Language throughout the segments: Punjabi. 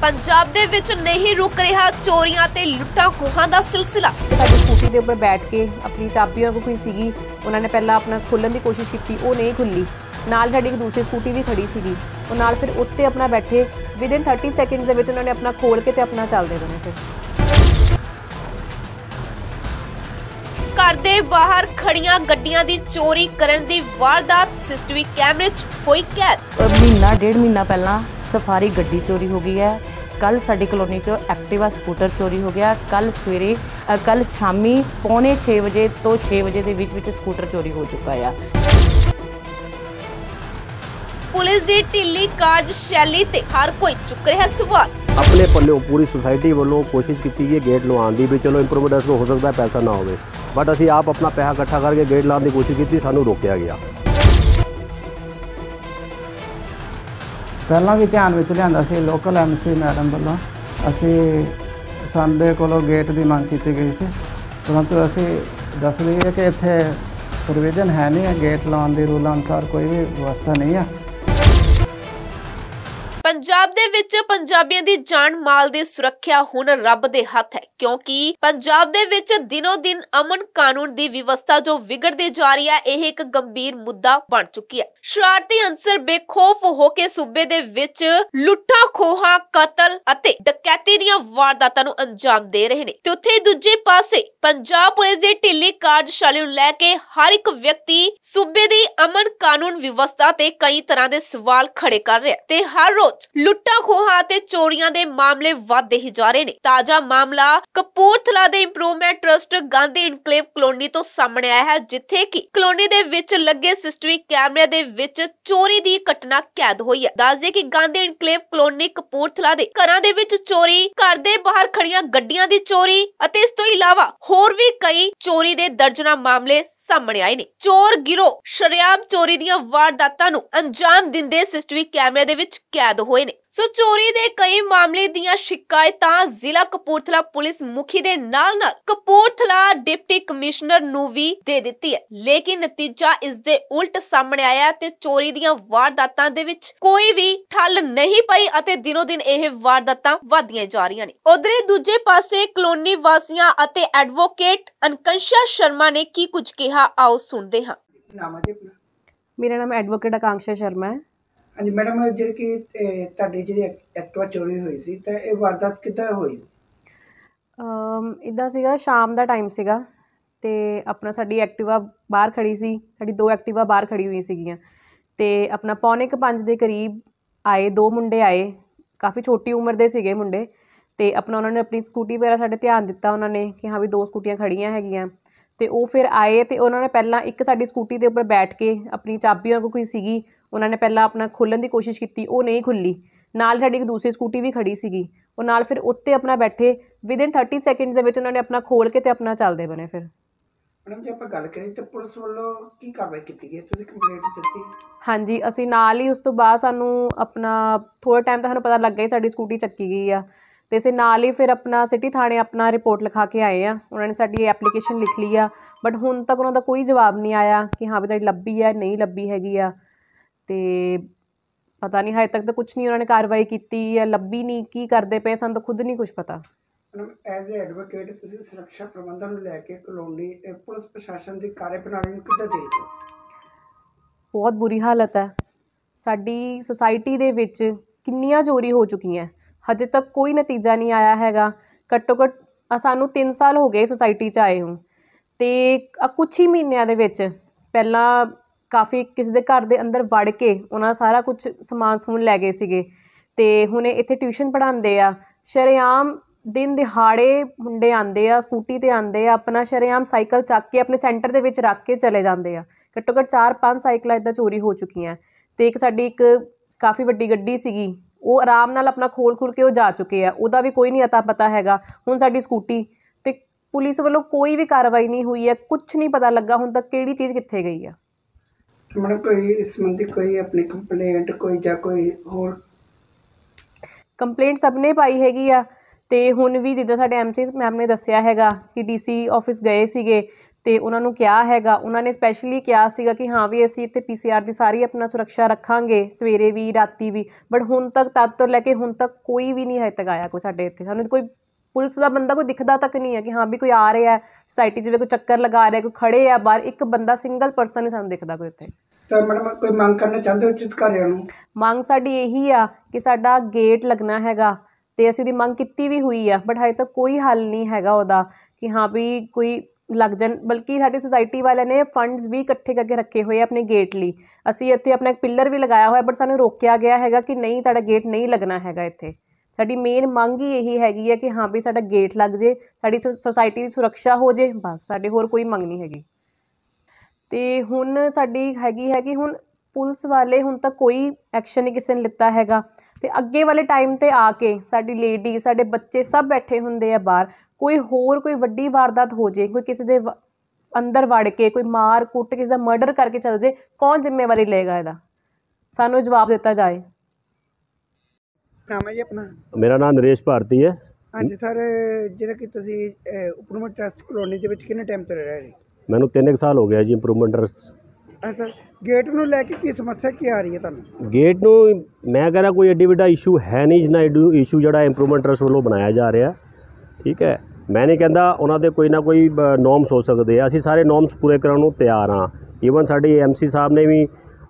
ਪੰਜਾਬ ਦੇ ਵਿੱਚ ਨਹੀਂ ਰੁਕ ਰਿਹਾ ਚੋਰੀਆਂ ਤੇ ਲੁੱਟਾਂ ਖੋਹਾਂ ਦਾ ਸਿਲਸਿਲਾ ਸਾਡੀ ਸਕੂਟੀ ਦੇ ਉੱਪਰ ਬੈਠ ਕੇ ਆਪਣੀ ਚਾਬੀ ਉਹਨਾਂ ਕੋਈ ਸੀਗੀ ਉਹਨਾਂ ਨੇ ਪਹਿਲਾਂ ਆਪਣਾ ਖੋਲਣ ਦੀ ਕੋਸ਼ਿਸ਼ ਕੀਤੀ ਉਹ ਨਹੀਂ ਖੁੱਲੀ ਨਾਲ ਸਾਡੀ ਇੱਕ ਦੂਸਰੀ ਸਕੂਟੀ ਵੀ ਖੜੀ ਸੀਗੀ ਉਹ ਨਾਲ ਫਿਰ ਉੱਤੇ ਆਪਣਾ ਬੈਠੇ ਵਿਦਨ 30 ਸੈਕਿੰਡਸ ਦੇ ਵਿੱਚ ਉਹਨਾਂ ਨੇ ਆਪਣਾ ਖੋਲ ਕੇ ਤੇ ਆਪਣਾ ਚੱਲਦੇ ਦੋਨੇ ਫਿਰ ਘਰ ਦੇ ਬਾਹਰ ਖੜੀਆਂ ਗੱਡੀਆਂ ਦੀ ਚੋਰੀ ਕਰਨ ਦੀ ਵਾਰਦਾਤ ਸਿਸਟਮਿਕ ਕੈਮਰੇ 'ਚ ਹੋਈ ਕੈਦ ਮਹੀਨਾ ਡੇਢ ਮਹੀਨਾ ਪਹਿਲਾਂ ਸਫਾਰੀ ਗੱਡੀ ਚੋਰੀ ਹੋ ਗਈ ਹੈ ਕੱਲ ਸਾਡੀ ਕਲੋਨੀ 'ਚ ਐਕਟਿਵਾ ਸਕੂਟਰ ਚੋਰੀ ਹੋ ਗਿਆ ਕੱਲ ਸਵੇਰੇ ਕੱਲ ਸ਼ਾਮੀ ਪੌਣੇ 6 ਵਜੇ ਤੋਂ 6 ਵਜੇ ਦੇ ਵਿੱਚ ਵਿੱਚ ਸਕੂਟਰ ਚੋਰੀ ਹੋ ਚੁੱਕਾ ਆ ਪੁਲਿਸ ਦੀ ਢਿੱਲੀ ਕਾਰਜ ਸ਼ੈਲੀ ਤੇ ਹਰ ਕੋਈ ਚੁੱਕ ਰਿਹਾ ਸਵਾਲ ਆਪਣੇ ਪੱਲੇ ਪੂਰੀ ਸੁਸਾਇਟੀ ਵੱਲੋਂ ਕੋਸ਼ਿਸ਼ ਕੀਤੀ ਗਈ ਗੇਟ ਲਵਾਉਣ ਦੀ ਵੀ ਚਲੋ ਇੰਪਰੂਵਮੈਂਟ ਹੋ ਸਕਦਾ ਪੈਸਾ ਨਾ ਹੋਵੇ ਬਟ ਅਸੀਂ ਆਪ ਆਪਣਾ ਪੈਸਾ ਇਕੱਠਾ ਕਰਕੇ ਗੇਟ ਲਾਉਣ ਦੀ ਕੋਸ਼ਿਸ਼ ਕੀਤੀ ਸਾਨੂੰ ਰੋਕਿਆ ਗਿਆ ਪਹਿਲਾਂ ਵੀ ਧਿਆਨ ਵਿੱਚ ਲਿਆਂਦਾ ਸੀ ਲੋਕਲ ਐਮਸੀ ਮੈਡਮ ਵੱਲੋਂ ਅਸੀਂ ਸੰਡੇ ਕੋਲੋਂ ਗੇਟ ਦੀ ਮੰਗ ਕੀਤੀ ਗਈ ਸੀ ਪਰੰਤੂ ਅਸੀਂ ਦੱਸ ਦਈਏ ਕਿ ਇੱਥੇ ਪ੍ਰੋਵੀਜ਼ਨ ਹੈ ਨਹੀਂ ਹੈ ਗੇਟ ਲਾਉਣ ਦੇ ਰੂਲ ਅਨੁਸਾਰ ਕੋਈ ਵੀ ਵਿਵਸਥਾ ਨਹੀਂ ਹੈ ਵਿੱਚ ਪੰਜਾਬੀਆਂ ਦੀ ਜਾਨ ਮਾਲ ਦੀ ਸੁਰੱਖਿਆ ਹੁਣ ਰੱਬ ਦੇ ਹੱਥ ਹੈ ਕਿਉਂਕਿ ਪੰਜਾਬ ਦੇ ਵਿੱਚ ਦਿਨੋ ਦਿਨ ਅਮਨ ਕਾਨੂੰਨ ਦੀ ਵਿਵਸਥਾ ਜੋ ਵਿਗੜਦੀ ਜਾ ਰਹੀ ਹੈ ਇਹ ਇੱਕ ਗੰਭੀਰ ਮੁੱਦਾ ਬਣ ਚੁੱਕੀ ਹੈ ਸ਼ਰਾਰਤੀ ਅੰਸਰ ਬੇਖੌਫ ਹੋ ਕੇ ਸੂਬੇ ਦੇ ਵਿੱਚ ਲੁੱਟਾਂ ਖੋਹਾਂ ਕਤਲ ਅਤੇ ਡਕੈਤੀ ਦੀਆਂ ਵਾਰਦਾਤਾਂ ਨੂੰ ਅੰਜਾਮ ਦੇ ਰਹੇ ਨੇ ਤੇ ਉੱਥੇ ਦੂਜੇ ਪਾਸੇ ਪੰਜਾਬ ਪੁਲਿਸ ਦੇ ਢਿੱਲੀ ਕਾਰਜਸ਼ਾਲੀ ਨੂੰ ਲੈ ਕੇ ਹਰ ਇੱਕ ਵਿਅਕਤੀ ਸੂਬੇ ਦੀ ਅਮਨ ਕਾਨੂੰਨ ਵਿਵਸਥਾ ਤੇ ਕਈ ਤਰ੍ਹਾਂ ਦੇ ਸਵਾਲ ਖੜੇ ਕਰ ਰਿਹਾ ਤੇ ਹਰ ਰੋਜ਼ ਲੁੱਟਾਂ ਲੁੱਟਾਂ ਖੋਹਾਂ ਤੇ ਚੋਰੀਆਂ ਦੇ ਮਾਮਲੇ ਵੱਧਦੇ ਹੀ ਜਾ ਰਹੇ ਨੇ ਤਾਜ਼ਾ ਮਾਮਲਾ ਕਪੂਰਥਲਾ ਦੇ improvement trust Gandhi enclave colony ਤੋਂ ਸਾਹਮਣੇ ਆਇਆ ਹੈ ਜਿੱਥੇ ਕਿ ਕਲੋਨੀ ਦੇ ਵਿੱਚ ਲੱਗੇ ਸਿਸਟਮਿਕ ਕੈਮਰੇ ਦੇ ਵਿੱਚ ਚੋਰੀ ਦੀ ਘਟਨਾ ਕੈਦ ਹੋਈ ਹੈ ਦੱਸਦੇ ਕਿ ਗਾਂਧੀ ਇਨਕਲੇਵ ਕਲੋਨੀ ਕਪੂਰਥਲਾ ਦੇ ਘਰਾਂ ਦੇ ਵਿੱਚ ਚੋਰੀ ਘਰ ਦੇ ਬਾਹਰ ਖੜੀਆਂ ਗੱਡੀਆਂ ਦੀ ਚੋਰੀ ਅਤੇ ਇਸ ਤੋਂ ਇਲਾਵਾ ਹੋਰ ਵੀ ਕਈ ਚੋਰੀ ਦੇ ਦਰਜਨਾ ਮਾਮਲੇ ਸਾਹਮਣੇ ਆਏ ਨੇ ਚੋਰ ਗਿਰੋ ਸ਼ਰਿਆਮ ਚੋਰੀ ਦੀਆਂ ਵਾਰਦਾਤਾਂ ਨੂੰ ਅੰਜਾਮ ਦਿੰਦੇ ਸਿਸਟਮਿਕ ਕੈਮਰੇ ਦੇ ਵਿੱਚ ਕੈਦ ਹੋਏ ਨੇ ਸੋ ਚੋਰੀ ਦੇ ਕਈ ਮਾਮਲੇ ਦੀਆਂ ਸ਼ਿਕਾਇਤਾਂ ਜ਼ਿਲ੍ਹਾ ਕਪੂਰਥਲਾ ਪੁਲਿਸ ਮੁਖੀ ਦੇ ਨਾਲ ਨਾਲ ਕਪੂਰਥਲਾ ਡਿਪਟੀ ਕਮਿਸ਼ਨਰ ਨੂੰ ਵੀ ਦੇ ਦਿੱਤੀ ਹੈ ਲੇਕਿਨ ਨਤੀਜਾ ਇਸ ਦੇ ਉਲਟ ਸਾਹਮਣੇ ਆਇਆ ਤੇ ਚੋਰੀ ਦੀਆਂ ਵਾਰਦਾਤਾਂ ਦੇ ਵਿੱਚ ਕੋਈ ਵੀ ਠੱਲ ਨਹੀਂ ਪਈ ਅਤੇ ਦਿਨੋ ਦਿਨ ਇਹ ਵਾਰਦਾਤਾਂ ਵਧਦੀਆਂ ਜਾ ਰਹੀਆਂ ਨੇ ਉਧਰੇ ਦੂਜੇ ਪਾਸੇ ਕਲੋਨੀ ਵਾਸੀਆਂ ਅਤੇ ਐਡਵੋਕੇਟ ਅਨਕੰਸ਼ਾ ਸ਼ਰਮਾ ਨੇ ਕੀ ਕੁਝ ਕਿਹਾ ਆਓ ਸੁਣਦੇ ਹਾਂ ਮੇਰਾ ਨਾਮ ਐਡਵੋਕੇਟ ਅਕਾਂਸ਼ਾ ਸ਼ਰਮਾ ਹੈ ਹਾਂਜੀ ਮੈਡਮ ਜੇ ਕਿ ਤੁਹਾਡੇ ਜਿਹੜੇ ਐਕਟਵਾ ਚੋਰੀ ਹੋਈ ਸੀ ਤਾਂ ਇਹ ਵਾਰਦਾਤ ਕਿੱਦਾਂ ਹੋਈ ਇਦਾਂ ਸੀਗਾ ਸ਼ਾਮ ਦਾ ਟਾਈਮ ਸੀਗਾ ਤੇ ਆਪਣਾ ਸਾਡੀ ਐਕਟਿਵਾ ਬਾਹਰ ਖੜੀ ਸੀ ਸਾਡੀ ਦੋ ਐਕਟਿਵਾ ਬਾਹਰ ਖੜੀ ਹੋਈ ਸੀਗੀਆਂ ਤੇ ਆਪਣਾ ਪੌਣੇ ਕ 5 ਦੇ ਕਰੀਬ ਆਏ ਦੋ ਮੁੰਡੇ ਆਏ ਕਾਫੀ ਛੋਟੀ ਉਮਰ ਦੇ ਸੀਗੇ ਮੁੰਡੇ ਤੇ ਆਪਣਾ ਉਹਨਾਂ ਨੇ ਆਪਣੀ ਸਕੂਟੀ ਵਗੈਰਾ ਸਾਡੇ ਧਿਆਨ ਦਿੱਤਾ ਉਹਨਾਂ ਨੇ ਕਿ ਹਾਂ ਵੀ ਦੋ ਸਕੂਟੀਆਂ ਖੜੀਆਂ ਹੈਗੀਆਂ ਤੇ ਉਹ ਫਿਰ ਆਏ ਤੇ ਉਹਨਾਂ ਨੇ ਪਹਿਲਾਂ ਇੱਕ ਸਾਡੀ ਸਕੂਟੀ ਦੇ ਉੱਪਰ ਬੈਠ ਕੇ ਆਪਣੀ ਚਾਬੀ ਕੋਈ ਸੀਗੀ ਉਹਨਾਂ ਨੇ ਪਹਿਲਾਂ ਆਪਣਾ ਖੋਲਣ ਦੀ ਕੋਸ਼ਿਸ਼ ਕੀਤੀ ਉਹ ਨਹੀਂ ਖੁੱਲੀ ਨਾਲ ਸਾਡੀ ਇੱਕ ਦੂਸਰੀ ਸਕੂਟੀ ਵੀ ਖੜੀ ਸੀਗੀ ਉਹ ਨਾਲ ਫਿਰ ਉੱਤੇ ਆਪਣਾ ਬੈਠੇ ਵਿਦਨ 30 ਸੈਕਿੰਡਸ ਦੇ ਵਿੱਚ ਉਹਨਾਂ ਨੇ ਆਪਣਾ ਖੋਲ ਕੇ ਤੇ ਆਪਣਾ ਚੱਲਦੇ ਬਣੇ ਫਿਰ ਮੈਡਮ ਜੇ ਆਪਾਂ ਗੱਲ ਕਰੀਏ ਤੇ ਪੁਲਿਸ ਵੱਲੋਂ ਕੀ ਕਾਰਵਾਈ ਕੀਤੀ ਗਈ ਤੁਸੀਂ ਕੰਪਲੇਂਟ ਦਿੱਤੀ ਹਾਂਜੀ ਅਸੀਂ ਨਾਲ ਹੀ ਉਸ ਤੋਂ ਬਾਅਦ ਸਾਨੂੰ ਆਪਣਾ ਥੋੜਾ ਟਾਈਮ ਤਾਂ ਸਾਨੂੰ ਪਤਾ ਲੱਗ ਗਿਆ ਸਾਡੀ ਸਕੂਟੀ ਚੱਕੀ ਗਈ ਆ ਤੇ ਇਸੇ ਨਾਲ ਹੀ ਫਿਰ ਆਪਣਾ ਸਿਟੀ ਥਾਣੇ ਆਪਣਾ ਰਿਪੋਰਟ ਲਿਖਾ ਕੇ ਆਏ ਆ ਉਹਨਾਂ ਨੇ ਸਾਡੀ ਐਪਲੀਕੇਸ਼ਨ ਲਿਖ ਲਈ ਆ ਬਟ ਹੁਣ ਤੱਕ ਉਹਨਾਂ ਦਾ ਕੋਈ ਜਵਾਬ ਨਹੀਂ ਆਇਆ ਕਿ ਹਾਂ ਵੀ ਤੁਹਾਡੀ ਲੱਭੀ ਆ ਨਹੀਂ ਲੱਭੀ ਹੈਗੀ ਆ ਤੇ ਪਤਾ ਨਹੀਂ ਹਜੇ ਤੱਕ ਤਾਂ ਕੁਝ ਨਹੀਂ ਉਹਨਾਂ ਨੇ ਕਾਰਵਾਈ ਕੀਤੀ ਹੈ ਲੱਭੀ ਨਹੀਂ ਕੀ ਕਰਦੇ ਪਏ ਸਾਨੂੰ ਤਾਂ ਖੁਦ ਨਹੀਂ ਕੁਝ ਪਤਾ ਐਜ਼ ਅ ਐਡਵੋਕੇਟ ਤੁਸੀਂ ਸੁਰੱਖਿਆ ਪ੍ਰਬੰਧਨ ਨੂੰ ਲੈ ਕੇ ਕਲੋਨੀ ਤੇ ਪੁਲਿਸ ਪ੍ਰਸ਼ਾਸਨ ਦੀ ਕਾਰਜਪ੍ਰਣਾਲੀ ਨੂੰ ਕਿੱਦਾਂ ਦੇਖਦੇ ਹੋ ਬਹੁਤ ਬੁਰੀ ਹਾਲਤ ਹੈ ਸਾਡੀ ਸੁਸਾਇਟੀ ਦੇ ਵਿੱਚ ਕਿੰਨੀਆਂ ਚੋਰੀ ਹੋ ਚੁੱਕੀਆਂ ਹਜੇ ਤੱਕ ਕੋਈ ਨਤੀਜਾ ਨਹੀਂ ਆਇਆ ਹੈਗਾ ਘੱਟੋ ਘੱਟ ਸਾਨੂੰ 3 ਸਾਲ ਹੋ ਗਏ ਸੁਸਾਇਟੀ 'ਚ ਆਏ ਹੂੰ ਤੇ ਕੁਝ ਹੀ ਮਹੀਨਿਆਂ ਦੇ ਵਿੱਚ ਪਹਿਲਾਂ ਕਾਫੀ ਕਿਸੇ ਦੇ ਘਰ ਦੇ ਅੰਦਰ ਵੜ ਕੇ ਉਹਨਾਂ ਸਾਰਾ ਕੁਝ ਸਮਾਨ ਸਮੂਨ ਲੈ ਗਏ ਸੀਗੇ ਤੇ ਹੁਣ ਇੱਥੇ ਟਿਊਸ਼ਨ ਪੜਾਉਂਦੇ ਆ ਸ਼ਰਿਆਮ ਦਿਨ ਦਿਹਾੜੇ ਮੁੰਡੇ ਆਂਦੇ ਆ ਸਕੂਟੀ ਤੇ ਆਂਦੇ ਆ ਆਪਣਾ ਸ਼ਰਿਆਮ ਸਾਈਕਲ ਚੱਕ ਕੇ ਆਪਣੇ ਸੈਂਟਰ ਦੇ ਵਿੱਚ ਰੱਖ ਕੇ ਚਲੇ ਜਾਂਦੇ ਆ ਘੱਟੋ ਘੱਟ 4-5 ਸਾਈਕਲਾਂ ਇਦਾਂ ਚੋਰੀ ਹੋ ਚੁੱਕੀਆਂ ਤੇ ਇੱਕ ਸਾਡੀ ਇੱਕ ਕਾਫੀ ਵੱਡੀ ਗੱਡੀ ਸੀਗੀ ਉਹ ਆਰਾਮ ਨਾਲ ਆਪਣਾ ਖੋਲ ਖੁੱਲ ਕੇ ਉਹ ਜਾ ਚੁੱਕੇ ਆ ਉਹਦਾ ਵੀ ਕੋਈ ਨਹੀਂ ਅਤਾ ਪਤਾ ਹੈਗਾ ਹੁਣ ਸਾਡੀ ਸਕੂਟੀ ਤੇ ਪੁਲਿਸ ਵੱਲੋਂ ਕੋਈ ਵੀ ਕਾਰਵਾਈ ਨਹੀਂ ਹੋਈ ਹੈ ਕੁਝ ਨਹੀਂ ਪਤਾ ਲੱਗਾ ਹੁਣ ਤੱਕ ਕਿਹੜੀ ਚੀਜ਼ ਕਿੱਥੇ ਗਈ ਆ ਮੈਡਮ ਕੋਈ ਇਸ ਸੰਬੰਧੀ ਕੋਈ ਆਪਣੀ ਕੰਪਲੇਂਟ ਕੋਈ ਜਾਂ ਕੋਈ ਹੋਰ ਕੰਪਲੇਂਟ ਸਭ ਨੇ ਪਾਈ ਹੈਗੀ ਆ ਤੇ ਹੁਣ ਵੀ ਜਿੱਦਾਂ ਸਾਡੇ ਐਮਸੀ ਮੈਮ ਨੇ ਦੱਸਿਆ ਹੈਗਾ ਕਿ ਡੀਸੀ ਆਫਿਸ ਗਏ ਸੀਗੇ ਤੇ ਉਹਨਾਂ ਨੂੰ ਕਿਹਾ ਹੈਗਾ ਉਹਨਾਂ ਨੇ ਸਪੈਸ਼ਲੀ ਕਿਹਾ ਸੀਗਾ ਕਿ ਹਾਂ ਵੀ ਅਸੀਂ ਇੱਥੇ ਪੀਸੀਆਰ ਦੀ ਸਾਰੀ ਆਪਣਾ ਸੁਰੱਖਿਆ ਰੱਖਾਂਗੇ ਸਵੇਰੇ ਵੀ ਰਾਤੀ ਵੀ ਬਟ ਹੁਣ ਤੱਕ ਤਦ ਤੋਂ ਲੈ ਕੇ ਹੁਣ ਤੱਕ ਕੋਈ ਵੀ ਨਹੀਂ ਹੈ ਤਗਾਇਆ ਕੋ ਕੋਈ ਸਾਡੇ ਇੱਥੇ ਸਾਨੂੰ ਕੋਈ ਪੁਲਿਸ ਦਾ ਬੰਦਾ ਕੋਈ ਦਿਖਦਾ ਤੱਕ ਨਹੀਂ ਹੈ ਕਿ ਹਾਂ ਵੀ ਕੋਈ ਆ ਰਿਹਾ ਹੈ ਸੋਸਾਇਟੀ ਜਿਵੇਂ ਕੋਈ ਚੱਕਰ ਲਗਾ ਰਿਹਾ ਕੋਈ ਖੜੇ ਆ ਬਾਹਰ ਇੱਕ ਬੰਦਾ ਸਿੰਗਲ ਪਰਸਨ ਹੀ ਸਾਨੂੰ ਦਿਖਦਾ ਕੋਈ ਉੱਥੇ ਤਾਂ ਮੈਡਮ ਕੋਈ ਮੰਗ ਕਰਨਾ ਚਾਹੁੰਦੇ ਹੋ ਚਿਤਕਾਰਿਆਂ ਨੂੰ ਮੰਗ ਸਾਡੀ ਇਹੀ ਆ ਕਿ ਸਾਡਾ ਗੇਟ ਲੱਗਣਾ ਹੈਗਾ ਤੇ ਅਸੀਂ ਦੀ ਮੰਗ ਕੀਤੀ ਵੀ ਹੋਈ ਆ ਬਟ ਹਜੇ ਤੱਕ ਕੋਈ ਹੱਲ ਨਹੀਂ ਹੈਗਾ ਉਹਦਾ ਕਿ ਹਾਂ ਵੀ ਕੋਈ ਲੱਗ ਜਨ ਬਲਕਿ ਸਾਡੀ ਸੋਸਾਇਟੀ ਵਾਲਿਆਂ ਨੇ ਫੰਡਸ ਵੀ ਇਕੱਠੇ ਕਰਕੇ ਰੱਖੇ ਹੋਏ ਆਪਣੇ ਗੇਟ ਲਈ ਅਸੀਂ ਇੱਥੇ ਆਪਣਾ ਇੱਕ ਪਿੱਲਰ ਵੀ ਲਗਾਇਆ ਹੋਇਆ ਬਟ ਸਾਨੂੰ ਰੋਕਿਆ ਗਿਆ ਹੈਗਾ ਕਿ ਨਹੀਂ ਤੁਹਾਡਾ ਗੇਟ ਨਹੀਂ ਲੱਗਣਾ ਹੈਗਾ ਇੱਥੇ ਸਾਡੀ ਮੇਨ ਮੰਗ ਹੀ ਇਹੀ ਹੈਗੀ ਹੈ ਕਿ ਹਾਂ ਵੀ ਸਾਡਾ ਗੇਟ ਲੱਗ ਜੇ ਸਾਡੀ ਸੋਸਾਇਟੀ ਦੀ ਸੁਰੱਖਿਆ ਹੋ ਜੇ ਬਸ ਸਾਡੇ ਹੋਰ ਕੋਈ ਮੰਗ ਨਹੀਂ ਹੈਗੀ ਤੇ ਹੁਣ ਸਾਡੀ ਹੈਗੀ ਹੈ ਕਿ ਹੁਣ ਪੁਲਿਸ ਵਾਲੇ ਹੁਣ ਤੱਕ ਕੋਈ ਐਕਸ਼ਨ ਨਹੀਂ ਕਿਸੇ ਨੇ ਲਿੱਤਾ ਹੈਗਾ ਤੇ ਅੱਗੇ ਵਾਲੇ ਟਾਈਮ ਤੇ ਆ ਕੇ ਸਾਡੀ ਲੇਡੀ ਸਾਡੇ ਬੱਚੇ ਸਭ ਬੈਠੇ ਹੁੰਦੇ ਆ ਬਾਹਰ ਕੋਈ ਹੋਰ ਕੋਈ ਵੱਡੀ ਵਾਰਦਾਤ ਹੋ ਜੇ ਕੋਈ ਕਿਸੇ ਦੇ ਅੰਦਰ ਵੜ ਕੇ ਕੋਈ ਮਾਰ ਕੁੱਟ ਕਿਸੇ ਦਾ ਮਰਡਰ ਕਰਕੇ ਚਲ ਜੇ ਕੌਣ ਜ਼ਿੰਮੇਵਾਰੀ ਲਏਗਾ ਇਹਦਾ ਸਾਨੂੰ ਜਵਾਬ ਦਿੱਤਾ ਜਾਏ ਨਾਮ ਹੈ ਜੀ ਆਪਣਾ ਮੇਰਾ ਨਾਮ ਨਰੇਸ਼ ਭਾਰਤੀ ਹੈ ਹਾਂਜੀ ਸਰ ਜਿਹੜਾ ਕਿ ਤੁਸੀਂ ਇੰਪਰੂਵਮੈਂਟ ਟਰਸਟ ਕਲੋਨੀ ਦੇ ਵਿੱਚ ਕਿੰਨੇ ਟਾਈਮ ਤੋਂ ਰਹਿ ਰਹੇ ਜੀ ਮੈਨੂੰ 3 ਸਾਲ ਹੋ ਗਿਆ ਜੀ ਇੰਪਰੂਵਮੈਂਟ ਟਰਸਟ ਸਰ ਗੇਟ ਨੂੰ ਲੈ ਕੇ ਕੀ ਸਮੱਸਿਆ ਕੀ ਆ ਰਹੀ ਹੈ ਤੁਹਾਨੂੰ ਗੇਟ ਨੂੰ ਮੈਂ ਕਹਿੰਦਾ ਕੋਈ ਐਡੀ ਵੱਡਾ ਇਸ਼ੂ ਹੈ ਨਹੀਂ ਜਿੰਨਾ ਇਸ਼ੂ ਜਿਹੜਾ ਇੰਪਰੂਵਮੈਂਟ ਟਰਸਟ ਵੱਲੋਂ ਬਣਾਇਆ ਜਾ ਰਿਹਾ ਠੀਕ ਹੈ ਮੈਂ ਨਹੀਂ ਕਹਿੰਦਾ ਉਹਨਾਂ ਦੇ ਕੋਈ ਨਾ ਕੋਈ ਨੋਰਮਸ ਹੋ ਸਕਦੇ ਆ ਅਸੀਂ ਸਾਰੇ ਨੋਰਮਸ ਪੂਰੇ ਕਰਨ ਨੂੰ ਤਿਆਰ ਆ ਈਵਨ ਸਾਡੇ ਐਮਸੀ ਸਾਹਿਬ ਨੇ ਵੀ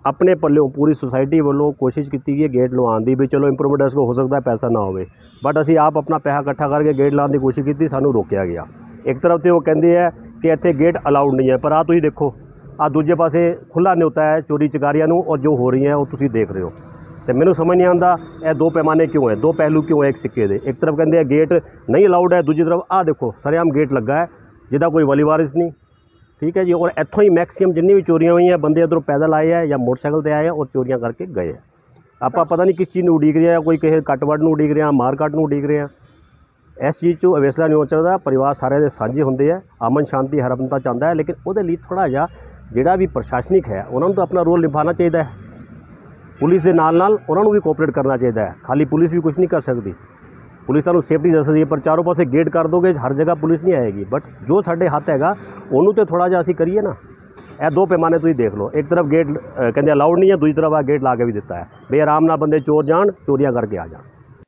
ਆਪਣੇ ਪੱਲਿਓਂ ਪੂਰੀ ਸੁਸਾਇਟੀ ਵੱਲੋਂ ਕੋਸ਼ਿਸ਼ ਕੀਤੀ ਗਈ ਹੈ ਗੇਟ ਲਵਾਉਣ ਦੀ ਵੀ ਚਲੋ ਇੰਪਰੂਵਮੈਂਟਸ ਕੋ ਹੋ ਸਕਦਾ ਪੈਸਾ ਨਾ ਹੋਵੇ ਬਟ ਅਸੀਂ ਆਪ ਆਪਣਾ ਪੈਸਾ ਇਕੱਠਾ ਕਰਕੇ ਗੇਟ ਲਾਉਣ ਦੀ ਕੋਸ਼ਿਸ਼ ਕੀਤੀ ਸਾਨੂੰ ਰੋਕਿਆ ਗਿਆ ਇੱਕ ਤਰਫ ਤੇ ਉਹ ਕਹਿੰਦੇ ਆ ਕਿ ਇੱਥੇ ਗੇਟ ਅਲਾਉਡ ਨਹੀਂ ਹੈ ਪਰ ਆ ਤੁਸੀਂ ਦੇਖੋ ਆ ਦੂਜੇ ਪਾਸੇ ਖੁੱਲਾ ਨਿਉਤਾ ਹੈ ਚੋਰੀ ਚਕਾਰੀਆਂ ਨੂੰ ਔਰ ਜੋ ਹੋ ਰਹੀਆਂ ਉਹ ਤੁਸੀਂ ਦੇਖ ਰਹੇ ਹੋ ਤੇ ਮੈਨੂੰ ਸਮਝ ਨਹੀਂ ਆਉਂਦਾ ਇਹ ਦੋ ਪੈਮਾਨੇ ਕਿਉਂ ਹੈ ਦੋ ਪਹਿਲੂ ਕਿਉਂ ਹੈ ਇੱਕ ਸਿੱਕੇ ਦੇ ਇੱਕ ਤਰਫ ਕਹਿੰਦੇ ਆ ਗੇਟ ਨਹੀਂ ਅਲਾਉਡ ਹੈ ਦੂਜੀ ਤਰਫ ਆ ਦੇਖੋ ਸਰੇਆਮ ਗੇਟ ਲੱਗਾ ਹੈ ਜਿਹਦਾ ਕੋਈ ਵਲੀਵਾਰਿਸ ਨਹੀਂ ਠੀਕ ਹੈ ਜੀ ਔਰ ਇੱਥੋਂ ਹੀ ਮੈਕਸਿਮ ਜਿੰਨੀ ਵੀ ਚੋਰੀਆਂ ਹੋਈਆਂ ਬੰਦੇ ਇਧਰੋਂ ਪੈਦਲ ਆਏ ਆ ਜਾਂ ਮੋਟਰਸਾਈਕਲ ਤੇ ਆਏ ਆ ਔਰ ਚੋਰੀਆਂ ਕਰਕੇ ਗਏ ਆ ਆਪਾਂ ਪਤਾ ਨਹੀਂ ਕਿਸ ਚੀਜ਼ ਨੂੰ ਉਡੀਕ ਰਿਹਾ ਕੋਈ ਕਿਸੇ ਕਟਵੜ ਨੂੰ ਉਡੀਕ ਰਿਹਾ ਮਾਰ ਨੂੰ ਉਡੀਕ ਰਿਹਾ ਇਸ ਚੀਜ਼ 'ਚੋਂ ਅਵੇਸਲਾ ਨਹੀਂ ਚੱਲਦਾ ਪਰਿਵਾਰ ਸਾਰਿਆਂ ਦੇ ਸਾਂਝੇ ਹੁੰਦੇ ਆ ਅਮਨ ਸ਼ਾਂਤੀ ਹਰਮਨਤਾ ਚਾਹੁੰਦਾ ਹੈ ਲੇਕਿਨ ਉਹਦੇ ਲਈ ਥੋੜਾ ਜਿਹਾ ਜਿਹੜਾ ਵੀ ਪ੍ਰਸ਼ਾਸਨਿਕ ਹੈ ਉਹਨਾਂ ਨੂੰ ਤਾਂ ਆਪਣਾ ਰੋਲ ਨਿਭਾਉਣਾ ਚਾਹੀਦਾ ਹੈ ਪੁਲਿਸ ਦੇ ਨਾਲ ਨਾਲ ਉਹਨਾਂ ਨੂੰ ਵੀ ਕੋਆਪਰੇਟ ਕਰਨਾ ਚਾਹੀਦਾ ਹੈ ਖਾਲੀ ਪੁਲਿਸ ਵੀ ਕੁਝ ਨਹੀਂ ਕਰ ਸਕਦੀ ਪੁਲਿਸ ਨਾਲੋਂ ਸੇਫਟੀ ਦੱਸ ਹੈ ਪਰ ਚਾਰੋਂ ਪਾਸੇ ਗੇਟ ਕਰ ਦੋਗੇ ਹਰ ਜਗ੍ਹਾ ਪੁਲਿਸ ਨਹੀਂ ਆਏਗੀ ਬਟ ਜੋ ਸਾਡੇ ਹੱਥ ਹੈਗਾ ਉਹਨੂੰ ਤੇ ਥੋੜਾ ਜਿਹਾ ਅਸੀਂ ਕਰੀਏ ਨਾ ਇਹ ਦੋ ਪੈਮਾਨੇ ਤੁਸੀਂ ਦੇਖ ਲਓ ਇੱਕ ਤਰਫ ਗੇਟ ਕਹਿੰਦੇ ਅਲਾਉਡ ਨਹੀਂ ਹੈ ਦੂਜੀ ਤਰਫ ਆ ਗੇਟ ਲਾ ਕੇ ਵੀ ਦਿੱਤਾ ਹੈ ਬੇ ਆਰਾਮ ਨਾਲ ਬੰਦੇ ਚੋਰ ਜਾਣ ਚੋਰੀਆਂ ਕਰਕੇ ਆ ਜਾਣ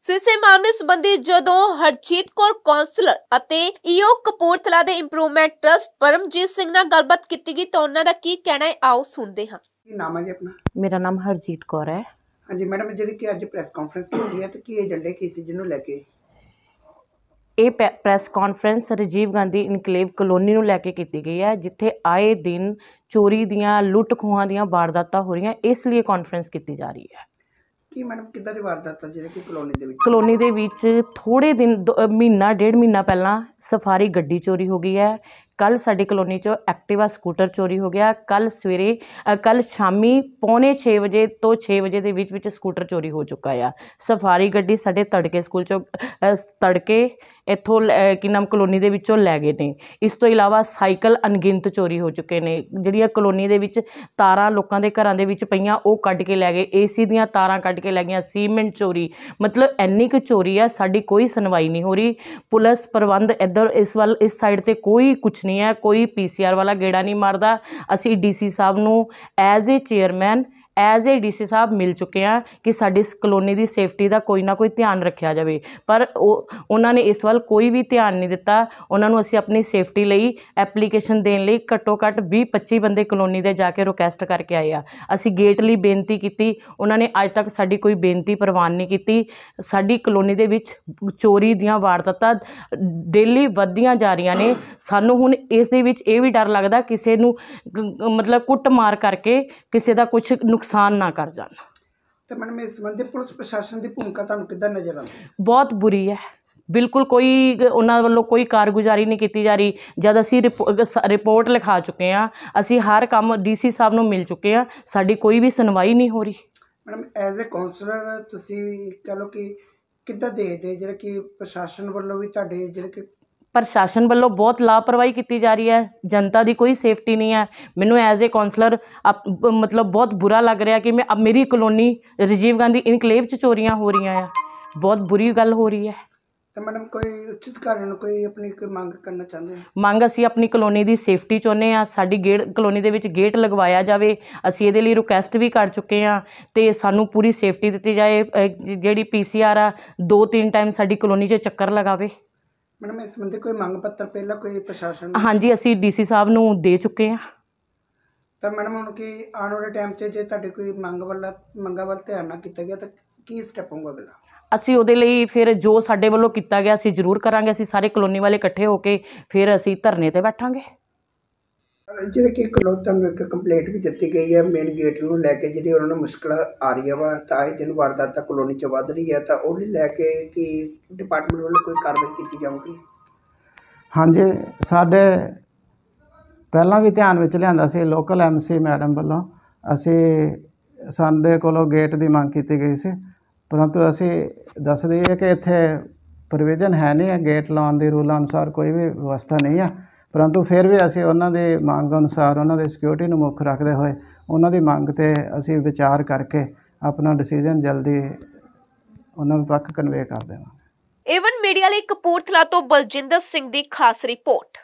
ਸੋ ਇਸੇ ਮਾਮਲੇ ਸੰਬੰਧੀ ਜਦੋਂ ਹਰਜੀਤ ਕੌਰ ਕਾਉਂਸਲਰ ਅਤੇ ਈਓ ਕਪੂਰਥਲਾ ਦੇ ਇੰਪਰੂਵਮੈਂਟ ਟਰਸਟ ਪਰਮਜੀਤ ਸਿੰਘ ਨਾਲ ਗੱਲਬਾਤ ਕੀਤੀ ਗਈ ਤਾਂ ਉਹਨਾਂ ਦਾ ਕੀ ਕਹਿਣਾ ਹੈ ਆਓ ਸੁਣਦੇ ਹਾਂ ਕੀ ਨਾਮ ਹੈ ਜੀ ਆਪਣਾ ਮੇਰਾ ਨਾਮ ਹਰਜੀਤ ਕੌਰ ਹੈ ਹਾਂਜੀ ਮੈਡਮ ਜਿਹੜੀ ਕਿ ਅੱਜ ਪ੍ਰੈਸ ਕਾਨਫਰੰਸ ਹੋਈ ਹੈ ਤੇ ਕੀ ਏਜੰਡੇ ਕੀ ਸੀ ਜਿਹਨੂੰ ਲੈ ਕੇ ਇਹ press conference Rajiv Gandhi enclave colony ਨੂੰ ਲੈ ਕੇ ਕੀਤੀ ਗਈ ਹੈ ਜਿੱਥੇ ਆਏ ਦਿਨ ਚੋਰੀ ਦੀਆਂ ਲੁੱਟ ਖੋਹਾਂ ਦੀਆਂ ਵਾਰਦਾਤਾਂ ਹੋ ਰਹੀਆਂ ਇਸ ਲਈ ਕਾਨਫਰੰਸ ਕੀਤੀ ਜਾ ਰਹੀ ਹੈ ਕੀ ਮੈਡਮ ਕਿੱਦਾਂ ਦੀ ਵਾਰਦਾਤ ਹੈ ਜਿਹੜੇ ਕਿ ਕਲੋਨੀ ਦੇ ਵਿੱਚ ਕਲੋਨੀ ਦੇ ਵਿੱਚ ਥੋੜੇ ਦਿਨ ਮਹੀਨਾ ਡੇਢ ਮਹੀਨਾ ਪਹਿਲਾਂ ਸਫਾਰੀ ਗੱਡੀ ਚੋਰੀ ਹੋ ਗਈ ਹੈ ਕੱਲ ਸਾਡੀ ਕਲੋਨੀ 'ਚੋਂ ਐਕਟਿਵਾ ਸਕੂਟਰ ਚੋਰੀ ਹੋ ਗਿਆ ਕੱਲ ਸਵੇਰੇ ਕੱਲ ਸ਼ਾਮੀ ਪੌਣੇ 6 ਵਜੇ ਤੋਂ 6 ਵਜੇ ਦੇ ਵਿੱਚ ਵਿੱਚ ਸਕੂਟਰ ਚੋਰੀ ਹੋ ਚੁੱਕਾ ਆ ਸਫਾਰੀ ਗੱਡੀ ਸਾਡੇ ਤੜਕੇ ਸਕੂਲ 'ਚੋਂ ਤੜਕੇ ਇਥੋਂ ਕੀ ਨਾਮ ਕਲੋਨੀ ਦੇ ਵਿੱਚੋਂ ਲੈ ਗਏ ਨੇ ਇਸ ਤੋਂ ਇਲਾਵਾ ਸਾਈਕਲ ਅਣਗਿਣਤ ਚੋਰੀ ਹੋ ਚੁੱਕੇ ਨੇ ਜਿਹੜੀਆਂ ਕਲੋਨੀ ਦੇ ਵਿੱਚ ਤਾਰਾਂ ਲੋਕਾਂ ਦੇ ਘਰਾਂ ਦੇ ਵਿੱਚ ਪਈਆਂ ਉਹ ਕੱਢ ਕੇ ਲੈ ਗਏ ਏਸੀ ਦੀਆਂ ਤਾਰਾਂ ਕੱਢ ਕੇ ਲੈ ਗਈਆਂ ਸੀਮੈਂਟ ਚੋਰੀ ਮਤਲਬ ਐਨੀ ਕੁ ਚੋਰੀ ਆ ਸਾਡੀ ਕੋਈ ਸੁਣਵਾਈ ਨਹੀਂ ਹੋ ਰਹੀ ਪੁਲਿਸ ਪ੍ਰਬੰਧ ਇੱਧਰ ਇਸ ਵੱਲ ਇਸ ਸਾਈਡ ਤੇ ਕੋਈ ਕੁਝ ਨਹੀਂ ਹੈ ਕੋਈ ਪੀਸੀਆਰ ਵਾਲਾ ਗੇੜਾ ਨਹੀਂ ਮਾਰਦਾ ਅਸੀਂ ਡੀਸੀ ਸਾਹਿਬ ਨੂੰ as a chairman as a DC ਸਾਹਿਬ ਮਿਲ ਚੁੱਕੇ ਆ ਕਿ ਸਾਡੀ ਇਸ ਕਲੋਨੀ ਦੀ ਸੇਫਟੀ ਦਾ ਕੋਈ ਨਾ ਕੋਈ ਧਿਆਨ ਰੱਖਿਆ ਜਾਵੇ ਪਰ ਉਹ ਉਹਨਾਂ ਨੇ ਇਸ ਵੱਲ ਕੋਈ ਵੀ ਧਿਆਨ ਨਹੀਂ ਦਿੱਤਾ ਉਹਨਾਂ ਨੂੰ ਅਸੀਂ ਆਪਣੀ ਸੇਫਟੀ ਲਈ ਐਪਲੀਕੇਸ਼ਨ ਦੇਣ ਲਈ ਘੱਟੋ ਘੱਟ 20 25 ਬੰਦੇ ਕਲੋਨੀ ਦੇ ਜਾ ਕੇ ਰਿਕੁਐਸਟ ਕਰਕੇ ਆਏ ਆ ਅਸੀਂ ਗੇਟ ਲਈ ਬੇਨਤੀ ਕੀਤੀ ਉਹਨਾਂ ਨੇ ਅੱਜ ਤੱਕ ਸਾਡੀ ਕੋਈ ਬੇਨਤੀ ਪ੍ਰਵਾਨ ਨਹੀਂ ਕੀਤੀ ਸਾਡੀ ਕਲੋਨੀ ਦੇ ਵਿੱਚ ਚੋਰੀ ਦੀਆਂ ਵਾਰਦਾਤਾਂ ਡੇਲੀ ਵੱਧਦੀਆਂ ਜਾ ਰਹੀਆਂ ਨੇ ਸਾਨੂੰ ਹੁਣ ਇਸ ਦੇ ਵਿੱਚ ਇਹ ਵੀ ਡਰ ਲੱਗਦਾ ਕਿਸੇ ਨੂੰ ਮਤਲਬ ਕੁੱਟਮਾਰ ਕਰਕੇ ਕਿਸੇ ਦਾ ਕੁਝ ਨੁਕਸਾਨ ਨਾ ਕਰ ਜਾਣ ਤੇ ਮੈਡਮ ਇਸ ਸੰਬੰਧੀ ਪੁਲਿਸ ਪ੍ਰਸ਼ਾਸਨ ਦੀ ਭੂਮਿਕਾ ਤੁਹਾਨੂੰ ਕਿੱਦਾਂ ਨਜ਼ਰ ਆਉਂਦੀ ਬਹੁਤ ਬੁਰੀ ਹੈ ਬਿਲਕੁਲ ਕੋਈ ਉਹਨਾਂ ਵੱਲੋਂ ਕੋਈ ਕਾਰਗੁਜ਼ਾਰੀ ਨਹੀਂ ਕੀਤੀ ਜਾ ਰਹੀ ਜਦ ਅਸੀਂ ਰਿਪੋਰਟ ਲਿਖਾ ਚੁੱਕੇ ਆ ਅਸੀਂ ਹਰ ਕੰਮ ਡੀਸੀ ਸਾਹਿਬ ਨੂੰ ਮਿਲ ਚੁੱਕੇ ਆ ਸਾਡੀ ਕੋਈ ਵੀ ਸੁਣਵਾਈ ਨਹੀਂ ਹੋ ਰਹੀ ਮੈਡਮ ਐਜ਼ ਅ ਕਾਉਂਸਲਰ ਤੁਸੀਂ ਕਹ ਲਓ ਕਿ ਕਿੱਦਾਂ ਦੇਖਦੇ ਜਿਹੜਾ ਕਿ ਪ੍ਰਸ਼ਾਸਨ ਵੱਲੋਂ ਵੀ ਤੁਹਾਡੇ ਜਿਹੜੇ ਕਿ ਪ੍ਰਸ਼ਾਸਨ ਵੱਲੋਂ ਬਹੁਤ ਲਾਪਰਵਾਹੀ ਕੀਤੀ ਜਾ ਰਹੀ ਹੈ ਜਨਤਾ ਦੀ ਕੋਈ ਸੇਫਟੀ ਨਹੀਂ ਹੈ ਮੈਨੂੰ ਐਜ਼ ਅ ਕਾਉਂਸਲਰ ਮਤਲਬ ਬਹੁਤ ਬੁਰਾ ਲੱਗ ਰਿਹਾ ਕਿ ਮੈਂ ਮੇਰੀ ਕਲੋਨੀ ਰਜੀਵ ਗਾਂਧੀ ਇਨਕਲੇਵ 'ਚ ਚੋਰੀਆਂ ਹੋ ਰਹੀਆਂ ਆ ਬਹੁਤ ਬੁਰੀ ਗੱਲ ਹੋ ਰਹੀ ਹੈ ਤੇ ਮੈਡਮ ਕੋਈ ਉਚਿਤ ਕਾਰਨ ਨੂੰ ਕੋਈ ਆਪਣੀ ਕੋਈ ਮੰਗ ਕਰਨਾ ਚਾਹੁੰਦੇ ਹਾਂ ਮੰਗ ਅਸੀਂ ਆਪਣੀ ਕਲੋਨੀ ਦੀ ਸੇਫਟੀ ਚਾਹੁੰਦੇ ਆ ਸਾਡੀ ਗੇਟ ਕਲੋਨੀ ਦੇ ਵਿੱਚ ਗੇਟ ਲਗਵਾਇਆ ਜਾਵੇ ਅਸੀਂ ਇਹਦੇ ਲਈ ਰਿਕੁਐਸਟ ਵੀ ਕਰ ਚੁੱਕੇ ਆ ਤੇ ਸਾਨੂੰ ਪੂਰੀ ਸੇਫਟੀ ਦਿੱਤੀ ਜਾਏ ਜਿਹੜੀ ਪੀਸੀਆਰ ਆ ਦੋ ਤਿੰਨ ਟਾਈਮ ਸਾਡੀ ਕਲੋਨੀ 'ਚ ਚੱਕਰ ਲਗਾਵੇ ਮੈਡਮ ਇਸ ਸੰਬੰਧੀ ਕੋਈ ਮੰਗ ਪੱਤਰ ਪਹਿਲਾਂ ਕੋਈ ਪ੍ਰਸ਼ਾਸਨ ਨੂੰ- ਹਾਂਜੀ ਅਸੀਂ ਡੀਸੀ ਸਾਹਿਬ ਨੂੰ ਦੇ ਚੁੱਕੇ ਹਾਂ ਤਾਂ ਮੈਡਮ ਹੁਣ ਕੀ ਆਉਣ ਵਾਲੇ ਟਾਈਮ ਤੇ ਜੇ ਤੁਹਾਡੇ ਕੋਈ ਮੰਗ ਵੱਲ ਮੰਗਾ ਵੱਲ ਧਿਆਨ ਨਾ ਕੀਤਾ ਗਿਆ ਤਾਂ ਕੀ ਸਟੈਪ ਹੋਊਗਾ ਅਗਲਾ ਅਸੀਂ ਉਹਦੇ ਲਈ ਫਿਰ ਜੋ ਸਾਡੇ ਵੱਲੋਂ ਕੀਤਾ ਗਿਆ ਅਸੀਂ ਜ਼ਰੂਰ ਕਰਾਂਗੇ ਅਸੀਂ ਸਾਰੇ ਕਲੋਨੀ ਵਾਲੇ ਇਕੱਠੇ ਹੋ ਕੇ ਫਿਰ ਅਸੀਂ ਧਰਨੇ ਤੇ ਬੈਠਾਂਗੇ ਜਿਹੜੇ ਕਿ ਕਲੋਤਾਂ ਨੂੰ ਇੱਕ ਕੰਪਲੀਟ ਵੀ ਦਿੱਤੀ ਗਈ ਹੈ ਮੇਨ ਗੇਟ ਨੂੰ ਲੈ ਕੇ ਜਿਹੜੀ ਉਹਨਾਂ ਨੂੰ ਮੁਸ਼ਕਲ ਆ ਰਹੀ ਵਾ ਤਾਂ ਇਹ ਦਿਨ ਤੱਕ ਕਲੋਨੀ 'ਚ ਵੱਧ ਰਹੀ ਹੈ ਤਾਂ ਉਹ ਵੀ ਲੈ ਕੇ ਕਿ ਡਿਪਾਰਟਮੈਂਟ ਵੱਲੋਂ ਕੋਈ ਕਾਰਵਾਈ ਕੀਤੀ ਜਾਊਗੀ ਹਾਂਜੀ ਸਾਡੇ ਪਹਿਲਾਂ ਵੀ ਧਿਆਨ ਵਿੱਚ ਲਿਆਂਦਾ ਸੀ ਲੋਕਲ ਐਮਸੀ ਮੈਡਮ ਵੱਲੋਂ ਅਸੀਂ ਸਾਡੇ ਕੋਲੋਂ ਗੇਟ ਦੀ ਮੰਗ ਕੀਤੀ ਗਈ ਸੀ ਪਰੰਤੂ ਅਸੀਂ ਦੱਸਦੇ ਹਾਂ ਕਿ ਇੱਥੇ ਪ੍ਰੋਵੀਜ਼ਨ ਹੈ ਨਹੀਂ ਹੈ ਗੇਟ ਲਾਉਣ ਦੇ ਰੂਲ ਅਨੁਸਾਰ ਕੋਈ ਵੀ ਵਿਵਸਥਾ ਨਹੀਂ ਹੈ ਪਰੰਤੂ ਫਿਰ ਵੀ ਅਸੀਂ ਉਹਨਾਂ ਦੇ ਮੰਗ ਅਨੁਸਾਰ ਉਹਨਾਂ ਦੇ ਸਿਕਿਉਰਿਟੀ ਨੂੰ ਮੁੱਖ ਰੱਖਦੇ ਹੋਏ ਉਹਨਾਂ ਦੀ ਮੰਗ ਤੇ ਅਸੀਂ ਵਿਚਾਰ ਕਰਕੇ ਆਪਣਾ ਡਿਸੀਜਨ ਜਲਦੀ ਉਹਨਾਂ ਤੱਕ ਕਨਵੇ ਕਰ ਦੇਵਾਂਗੇ ਏਵਨ ਮੀਡੀਆ ਲਈ ਕਪੂਰਥਲਾ ਤੋਂ ਬਲਜਿੰਦਰ ਸਿੰਘ ਦੀ ਖਾਸ ਰਿਪੋਰਟ